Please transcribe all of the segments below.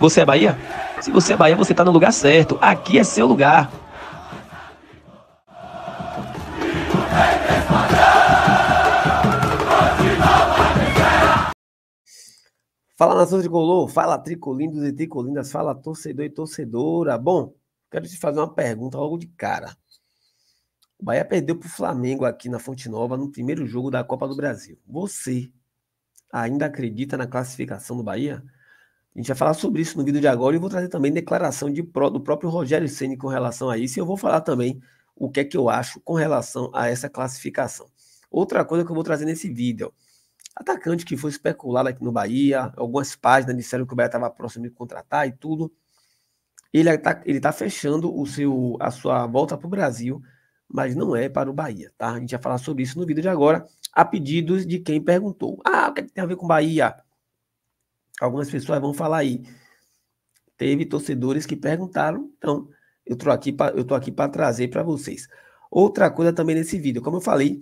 Você é Bahia? Se você é Bahia, você está no lugar certo. Aqui é seu lugar. Fala nação tricolor, fala tricolindos e tricolindas, fala torcedor e torcedora. Bom, quero te fazer uma pergunta logo de cara. O Bahia perdeu para o Flamengo aqui na Fonte Nova no primeiro jogo da Copa do Brasil. Você ainda acredita na classificação do Bahia? A gente vai falar sobre isso no vídeo de agora e vou trazer também declaração de pró, do próprio Rogério Ceni com relação a isso. E eu vou falar também o que é que eu acho com relação a essa classificação. Outra coisa que eu vou trazer nesse vídeo. Atacante que foi especulado aqui no Bahia, algumas páginas disseram que o Bahia estava próximo de contratar e tudo. Ele está ele tá fechando o seu, a sua volta para o Brasil, mas não é para o Bahia, tá? A gente vai falar sobre isso no vídeo de agora, a pedidos de quem perguntou. Ah, o que, é que tem a ver com Bahia? algumas pessoas vão falar aí. Teve torcedores que perguntaram, então eu estou aqui para eu tô aqui para trazer para vocês. Outra coisa também nesse vídeo, como eu falei,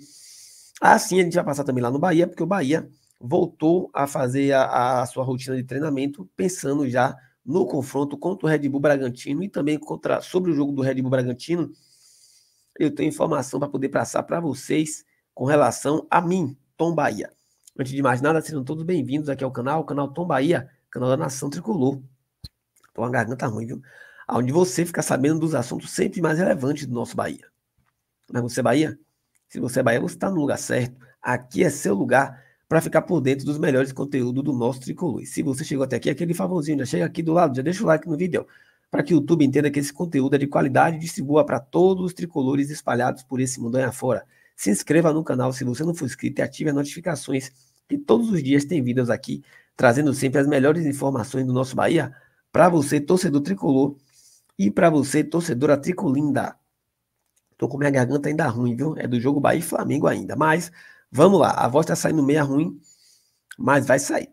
assim a gente vai passar também lá no Bahia, porque o Bahia voltou a fazer a, a sua rotina de treinamento pensando já no confronto contra o Red Bull Bragantino e também contra sobre o jogo do Red Bull Bragantino. Eu tenho informação para poder passar para vocês com relação a mim, Tom Bahia. Antes de mais nada, sejam todos bem-vindos aqui ao canal, o canal Tom Bahia, canal da Nação Tricolor. Tô uma garganta ruim, viu? Onde você fica sabendo dos assuntos sempre mais relevantes do nosso Bahia. Mas você é Bahia? Se você é Bahia, você está no lugar certo. Aqui é seu lugar para ficar por dentro dos melhores conteúdos do nosso Tricolor. E se você chegou até aqui, aquele favorzinho, já chega aqui do lado, já deixa o like no vídeo, para que o YouTube entenda que esse conteúdo é de qualidade e distribua para todos os tricolores espalhados por esse mundo afora. Se inscreva no canal se você não for inscrito e ative as notificações que todos os dias tem vídeos aqui, trazendo sempre as melhores informações do nosso Bahia para você, torcedor tricolor, e para você, torcedora tricolinda. Tô com minha garganta ainda ruim, viu? É do jogo Bahia e Flamengo ainda. Mas vamos lá, a voz está saindo meia ruim, mas vai sair.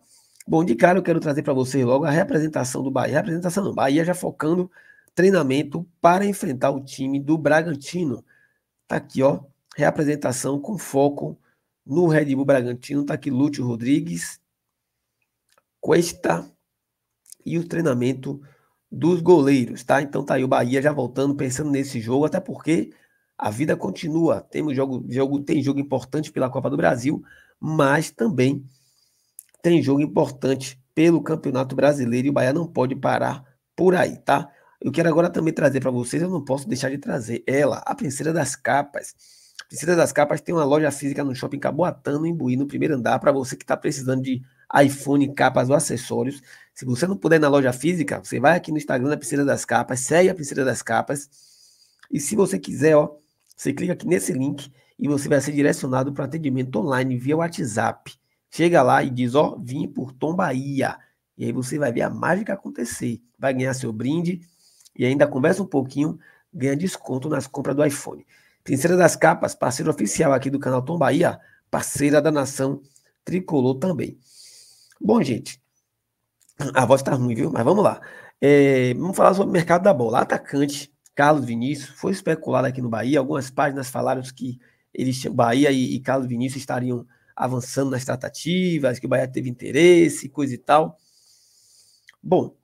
Bom, de cara eu quero trazer para vocês logo a representação do Bahia. Representação do Bahia já focando treinamento para enfrentar o time do Bragantino. Tá aqui, ó. representação com foco no Red Bull Bragantino está aqui Lúcio Rodrigues, Cuesta e o treinamento dos goleiros, tá? Então tá aí o Bahia já voltando, pensando nesse jogo, até porque a vida continua. Temos jogo, jogo, tem jogo importante pela Copa do Brasil, mas também tem jogo importante pelo Campeonato Brasileiro e o Bahia não pode parar por aí, tá? Eu quero agora também trazer para vocês, eu não posso deixar de trazer ela, a princesa das capas Precisa das Capas tem uma loja física no shopping Caboatã, no Imbuí, no primeiro andar, para você que está precisando de iPhone, capas ou acessórios. Se você não puder ir na loja física, você vai aqui no Instagram da Precisa das Capas, segue a Precisa das Capas. E se você quiser, ó, você clica aqui nesse link e você vai ser direcionado para atendimento online via WhatsApp. Chega lá e diz, ó, vim por Tom Bahia. E aí você vai ver a mágica acontecer. Vai ganhar seu brinde e ainda conversa um pouquinho, ganha desconto nas compras do iPhone. Terceira das Capas, parceira oficial aqui do canal Tom Bahia, parceira da nação tricolor também. Bom, gente, a voz tá ruim, viu? Mas vamos lá. É, vamos falar sobre o mercado da bola. Atacante Carlos Vinícius foi especulado aqui no Bahia. Algumas páginas falaram que eles, Bahia e, e Carlos Vinícius estariam avançando nas tratativas, que o Bahia teve interesse, coisa e tal. Bom,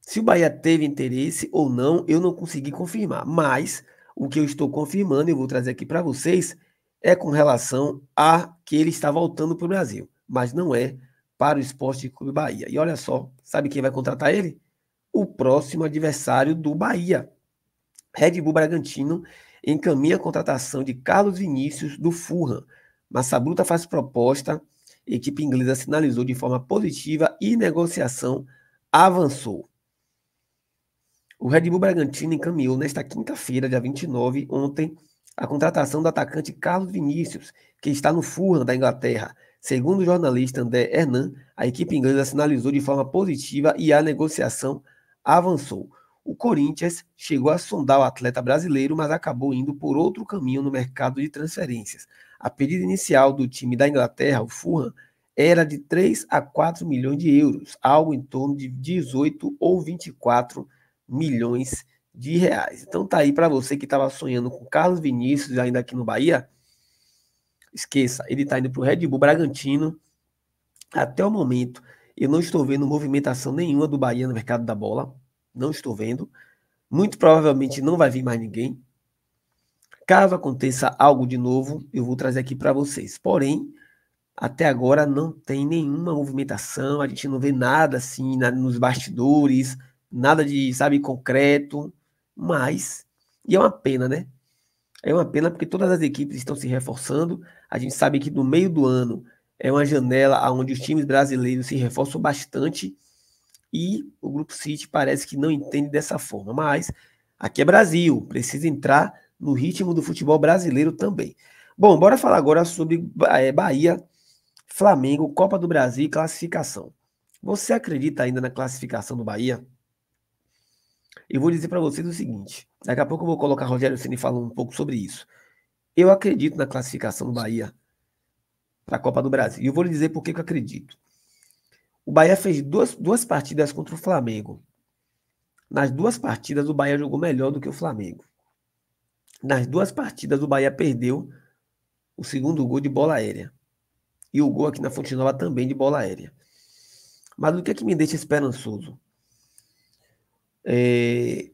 se o Bahia teve interesse ou não, eu não consegui confirmar, mas o que eu estou confirmando e vou trazer aqui para vocês é com relação a que ele está voltando para o Brasil, mas não é para o Esporte Clube Bahia. E olha só, sabe quem vai contratar ele? O próximo adversário do Bahia. Red Bull Bragantino encaminha a contratação de Carlos Vinícius do Fulham. Massabruta faz proposta, equipe inglesa sinalizou de forma positiva e negociação avançou. O Red Bull Bragantino encaminhou nesta quinta-feira, dia 29, ontem, a contratação do atacante Carlos Vinícius, que está no Fulham da Inglaterra. Segundo o jornalista André Hernan, a equipe inglesa sinalizou de forma positiva e a negociação avançou. O Corinthians chegou a sondar o atleta brasileiro, mas acabou indo por outro caminho no mercado de transferências. A pedida inicial do time da Inglaterra, o Fulham, era de 3 a 4 milhões de euros, algo em torno de 18 ou 24 milhões de reais. Então tá aí para você que estava sonhando com Carlos Vinícius ainda aqui no Bahia. Esqueça, ele está indo para o Red Bull Bragantino. Até o momento, eu não estou vendo movimentação nenhuma do Bahia no mercado da bola. Não estou vendo. Muito provavelmente não vai vir mais ninguém. Caso aconteça algo de novo, eu vou trazer aqui para vocês. Porém, até agora não tem nenhuma movimentação, a gente não vê nada assim na, nos bastidores, nada de, sabe, concreto, mas, e é uma pena, né? É uma pena porque todas as equipes estão se reforçando. A gente sabe que no meio do ano é uma janela onde os times brasileiros se reforçam bastante e o Grupo City parece que não entende dessa forma. Mas aqui é Brasil, precisa entrar no ritmo do futebol brasileiro também. Bom, bora falar agora sobre eh, Bahia, Flamengo, Copa do Brasil e classificação. Você acredita ainda na classificação do Bahia? Eu vou dizer para vocês o seguinte: daqui a pouco eu vou colocar Rogério Ceni falando um pouco sobre isso. Eu acredito na classificação do Bahia para a Copa do Brasil. E eu vou lhe dizer por que eu acredito. O Bahia fez duas, duas partidas contra o Flamengo. Nas duas partidas, o Bahia jogou melhor do que o Flamengo. Nas duas partidas, o Bahia perdeu o segundo gol de bola aérea. E o gol aqui na Fonte Nova também de bola aérea. Mas o que é que me deixa esperançoso? É,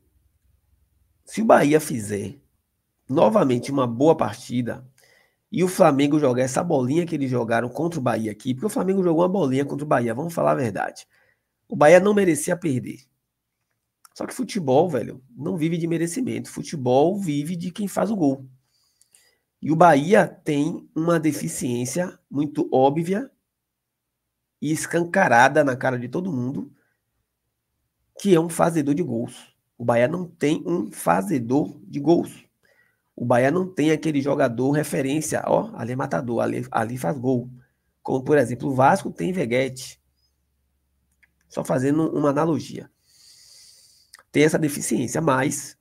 se o Bahia fizer novamente uma boa partida e o Flamengo jogar essa bolinha que eles jogaram contra o Bahia aqui, porque o Flamengo jogou uma bolinha contra o Bahia, vamos falar a verdade. O Bahia não merecia perder. Só que futebol, velho, não vive de merecimento. Futebol vive de quem faz o gol. E o Bahia tem uma deficiência muito óbvia e escancarada na cara de todo mundo, que é um fazedor de gols. O Bahia não tem um fazedor de gols. O Bahia não tem aquele jogador referência, ó, ali é matador, ali, ali faz gol. Como, por exemplo, o Vasco tem Veguete. Só fazendo uma analogia. Tem essa deficiência, mas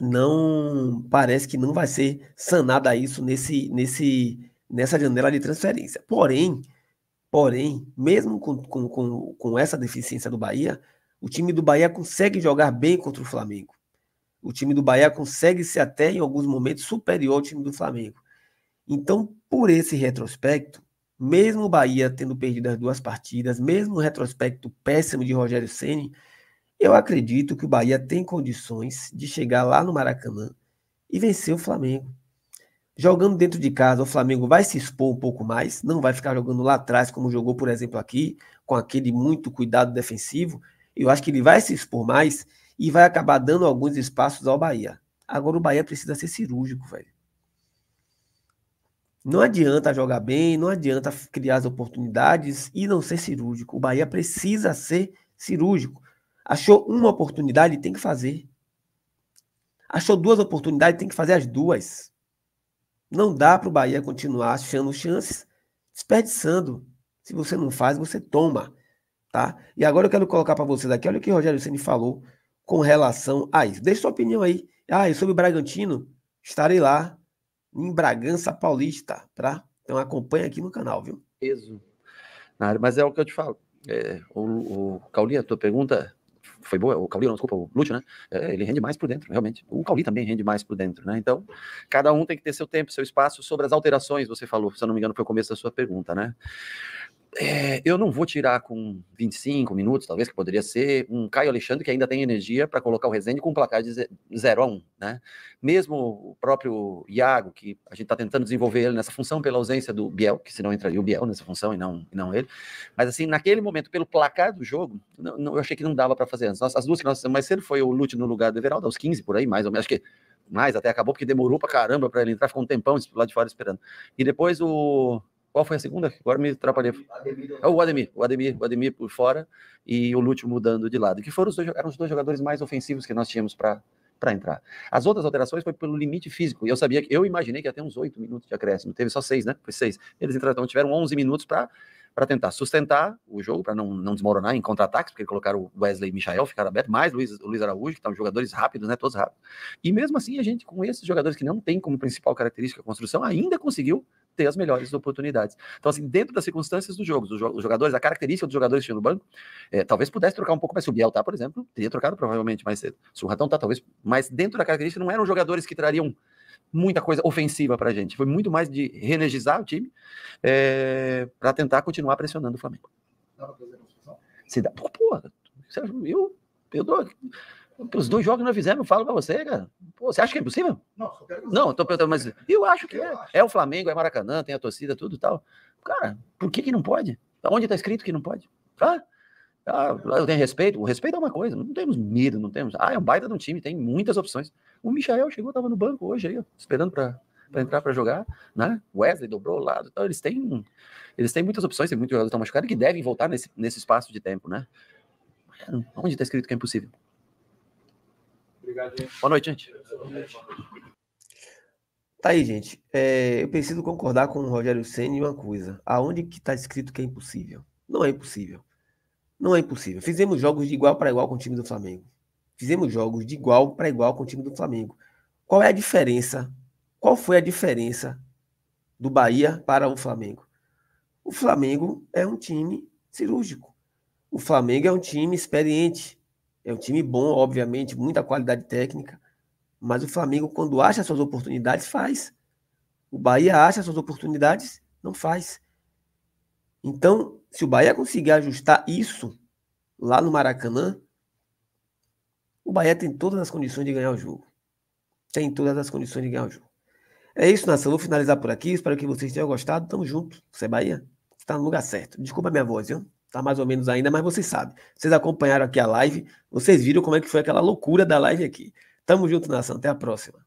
não parece que não vai ser sanada isso nesse, nesse, nessa janela de transferência. Porém, porém, mesmo com, com, com, com essa deficiência do Bahia, o time do Bahia consegue jogar bem contra o Flamengo. O time do Bahia consegue ser até, em alguns momentos, superior ao time do Flamengo. Então, por esse retrospecto, mesmo o Bahia tendo perdido as duas partidas, mesmo o retrospecto péssimo de Rogério Ceni, eu acredito que o Bahia tem condições de chegar lá no Maracanã e vencer o Flamengo. Jogando dentro de casa, o Flamengo vai se expor um pouco mais, não vai ficar jogando lá atrás como jogou, por exemplo, aqui, com aquele muito cuidado defensivo, eu acho que ele vai se expor mais e vai acabar dando alguns espaços ao Bahia. Agora o Bahia precisa ser cirúrgico, velho. Não adianta jogar bem, não adianta criar as oportunidades e não ser cirúrgico. O Bahia precisa ser cirúrgico. Achou uma oportunidade, tem que fazer. Achou duas oportunidades, tem que fazer as duas. Não dá para o Bahia continuar achando chances, desperdiçando. Se você não faz, você toma tá? E agora eu quero colocar para vocês aqui, olha o que o Rogério Ceni falou com relação a isso. Deixe sua opinião aí. Ah, e sobre o Bragantino, estarei lá em Bragança Paulista, tá? Então acompanha aqui no canal, viu? Peso. Mas é o que eu te falo. É, o, o a tua pergunta foi boa, o Cauli, não, desculpa, o Lúcio, né? É, ele rende mais por dentro, realmente. O Cauli também rende mais por dentro, né? Então, cada um tem que ter seu tempo, seu espaço sobre as alterações, você falou, se eu não me engano, foi o começo da sua pergunta, né? é, eu não vou tirar com 25 minutos, talvez, que poderia ser, um Caio Alexandre que ainda tem energia para colocar o Rezende com um placar de 0 a 1, um, né? Mesmo o próprio Iago, que a gente está tentando desenvolver ele nessa função pela ausência do Biel, que senão entraria o Biel nessa função e não, e não ele. Mas, assim, naquele momento, pelo placar do jogo, não, não, eu achei que não dava para fazer antes. Nós, as duas que nós fizemos mais cedo foi o Lute no lugar do Everaldo, aos 15 por aí, mais ou menos. Acho que mais até acabou, porque demorou para caramba para ele entrar, ficou um tempão lá de fora esperando. E depois o qual foi a segunda? Agora me atrapalhei. Ademir, é o Ademir, o Ademir, o Ademir por fora e o Lúcio mudando de lado, que foram os dois, eram os dois jogadores mais ofensivos que nós tínhamos para para entrar. As outras alterações foi pelo limite físico. E eu sabia que eu imaginei que até uns oito minutos de acréscimo. Teve só seis, né? Foi seis. Eles entraram, então tiveram onze minutos para para tentar sustentar o jogo, para não, não desmoronar em contra-ataques, porque colocaram o Wesley e Michael, ficaram aberto, mais Luiz, Luiz Araújo, que são jogadores rápidos, né? Todos rápidos. E mesmo assim, a gente, com esses jogadores que não tem como principal característica a construção, ainda conseguiu ter as melhores oportunidades. Então, assim, dentro das circunstâncias do jogo, dos jogadores, a característica dos jogadores que tinham no banco, é, talvez pudesse trocar um pouco mais. O Biel, tá, por exemplo, teria trocado provavelmente mais cedo. Se o Ratão tá, talvez, mas dentro da característica não eram jogadores que trariam muita coisa ofensiva para a gente. Foi muito mais de reenergizar o time é, para tentar continuar pressionando o Flamengo. Dá pra fazer a Se dá. Pô, eu, eu dou. Os dois jogos que nós fizemos, eu falo pra você, cara. Pô, você acha que é impossível? Não, quero... Não, eu tô perguntando, mas eu acho que eu é. Acho. É o Flamengo, é Maracanã, tem a torcida, tudo e tal. Cara, por que que não pode? Onde tá escrito que não pode? Ah, ah, eu tenho respeito. O respeito é uma coisa, não temos medo, não temos. Ah, é um baita de um time, tem muitas opções. O Michael chegou, tava no banco hoje aí, ó, esperando pra, pra entrar pra jogar, né? Wesley dobrou o lado. Então, eles têm, eles têm muitas opções, tem muitos jogadores que estão tá machucados que devem voltar nesse, nesse espaço de tempo, né? Onde tá escrito que é impossível? Obrigado, Boa noite, gente. Boa noite. Tá aí, gente. É, eu preciso concordar com o Rogério Senna em uma coisa. Aonde que está escrito que é impossível? Não é impossível. Não é impossível. Fizemos jogos de igual para igual com o time do Flamengo. Fizemos jogos de igual para igual com o time do Flamengo. Qual é a diferença? Qual foi a diferença do Bahia para o Flamengo? O Flamengo é um time cirúrgico. O Flamengo é um time experiente. É um time bom, obviamente, muita qualidade técnica, mas o Flamengo, quando acha suas oportunidades, faz. O Bahia acha suas oportunidades, não faz. Então, se o Bahia conseguir ajustar isso lá no Maracanã, o Bahia tem todas as condições de ganhar o jogo. Tem todas as condições de ganhar o jogo. É isso, Nação. Vou finalizar por aqui. Espero que vocês tenham gostado. Tamo junto. Você é Bahia? Você tá no lugar certo. Desculpa a minha voz, viu? tá mais ou menos ainda, mas vocês sabem. Vocês acompanharam aqui a live, vocês viram como é que foi aquela loucura da live aqui. Tamo junto, nação. Até a próxima.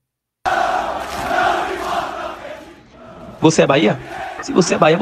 Você é Bahia? Se você é Bahia, você